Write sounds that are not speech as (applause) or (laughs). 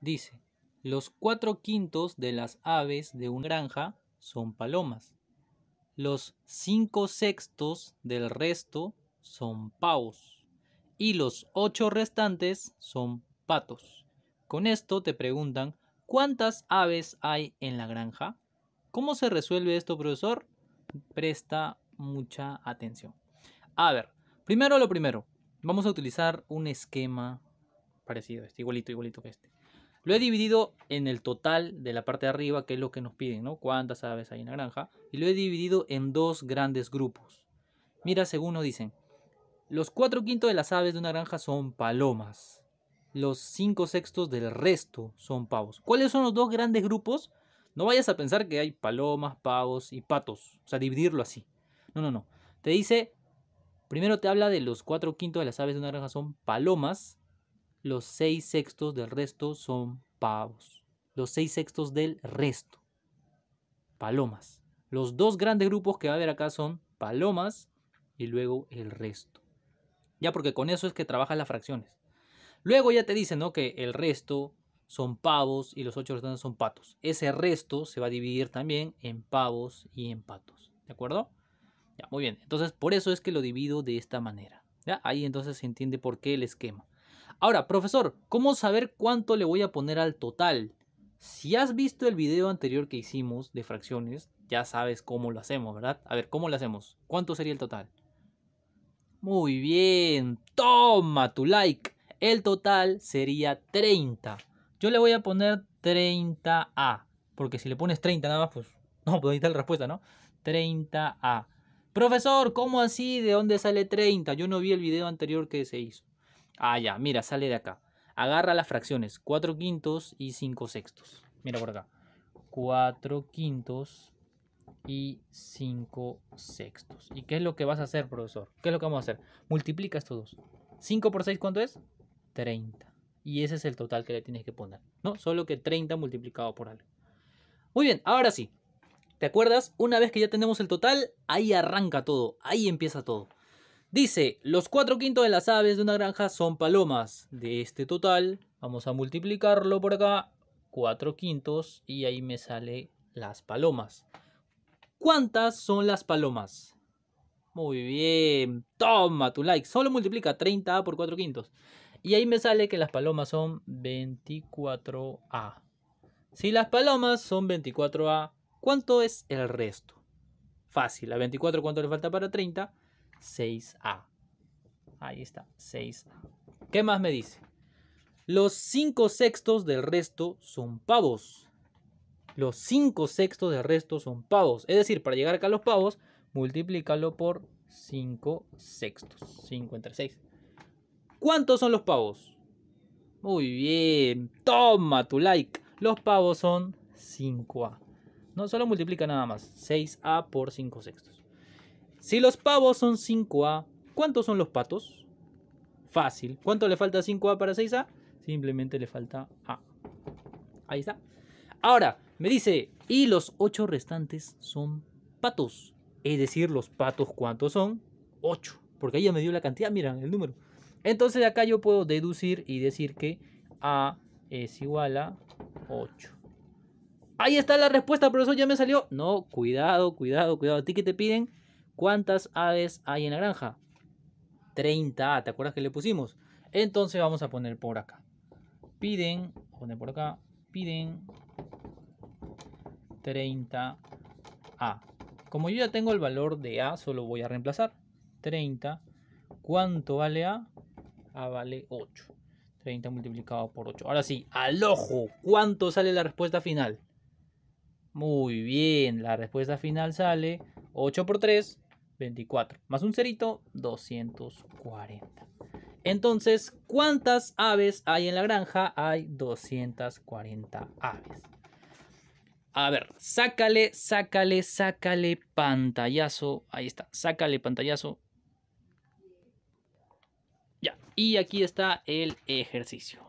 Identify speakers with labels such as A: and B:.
A: Dice, los cuatro quintos de las aves de una granja son palomas. Los cinco sextos del resto son pavos. Y los ocho restantes son patos. Con esto te preguntan, ¿cuántas aves hay en la granja? ¿Cómo se resuelve esto, profesor? Presta mucha atención. A ver, primero lo primero, vamos a utilizar un esquema parecido a este, igualito, igualito que este. Lo he dividido en el total de la parte de arriba, que es lo que nos piden, ¿no? Cuántas aves hay en la granja. Y lo he dividido en dos grandes grupos. Mira, según nos dicen, los cuatro quintos de las aves de una granja son palomas. Los cinco sextos del resto son pavos. ¿Cuáles son los dos grandes grupos? No vayas a pensar que hay palomas, pavos y patos. O sea, dividirlo así. No, no, no. Te dice, primero te habla de los cuatro quintos de las aves de una granja son palomas. Los seis sextos del resto son pavos, los seis sextos del resto, palomas. Los dos grandes grupos que va a haber acá son palomas y luego el resto. Ya porque con eso es que trabajas las fracciones. Luego ya te dicen ¿no? que el resto son pavos y los ocho restantes son patos. Ese resto se va a dividir también en pavos y en patos. ¿De acuerdo? Ya, muy bien. Entonces por eso es que lo divido de esta manera. ¿ya? Ahí entonces se entiende por qué el esquema. Ahora, profesor, ¿cómo saber cuánto le voy a poner al total? Si has visto el video anterior que hicimos de fracciones, ya sabes cómo lo hacemos, ¿verdad? A ver, ¿cómo lo hacemos? ¿Cuánto sería el total? Muy bien, toma tu like. El total sería 30. Yo le voy a poner 30A, porque si le pones 30 nada más, pues (laughs) no, puedo ahí la respuesta, ¿no? 30A. Profesor, ¿cómo así? ¿De dónde sale 30? Yo no vi el video anterior que se hizo. Ah, ya, mira, sale de acá. Agarra las fracciones, 4 quintos y 5 sextos. Mira por acá. 4 quintos y 5 sextos. ¿Y qué es lo que vas a hacer, profesor? ¿Qué es lo que vamos a hacer? Multiplica estos dos. 5 por 6, ¿cuánto es? 30. Y ese es el total que le tienes que poner, ¿no? Solo que 30 multiplicado por algo. Muy bien, ahora sí. ¿Te acuerdas? Una vez que ya tenemos el total, ahí arranca todo, ahí empieza todo. Dice, los cuatro quintos de las aves de una granja son palomas. De este total, vamos a multiplicarlo por acá, cuatro quintos, y ahí me sale las palomas. ¿Cuántas son las palomas? Muy bien, toma tu like. Solo multiplica 30A por 4 quintos. Y ahí me sale que las palomas son 24A. Si las palomas son 24A, ¿cuánto es el resto? Fácil, a 24 cuánto le falta para 30 6A. Ahí está, 6A. ¿Qué más me dice? Los 5 sextos del resto son pavos. Los 5 sextos del resto son pavos. Es decir, para llegar acá a los pavos, multiplícalo por 5 sextos. 5 entre 6. ¿Cuántos son los pavos? Muy bien. Toma tu like. Los pavos son 5A. No solo multiplica nada más. 6A por 5 sextos. Si los pavos son 5A, ¿cuántos son los patos? Fácil. ¿Cuánto le falta 5A para 6A? Simplemente le falta A. Ahí está. Ahora, me dice, y los 8 restantes son patos. Es decir, los patos, ¿cuántos son? 8. Porque ahí ya me dio la cantidad, mira, el número. Entonces acá yo puedo deducir y decir que A es igual a 8. Ahí está la respuesta, profesor, ya me salió. No, cuidado, cuidado, cuidado. A ti que te piden ¿Cuántas aves hay en la granja? 30, ¿te acuerdas que le pusimos? Entonces vamos a poner por acá. Piden, poner por acá, piden 30 A. Como yo ya tengo el valor de A, solo voy a reemplazar. 30. ¿Cuánto vale A? A vale 8. 30 multiplicado por 8. Ahora sí, al ojo, ¿cuánto sale la respuesta final? Muy bien, la respuesta final sale 8 por 3, 24. Más un cerito, 240. Entonces, ¿cuántas aves hay en la granja? Hay 240 aves. A ver, sácale, sácale, sácale pantallazo. Ahí está, sácale pantallazo. Ya, y aquí está el ejercicio.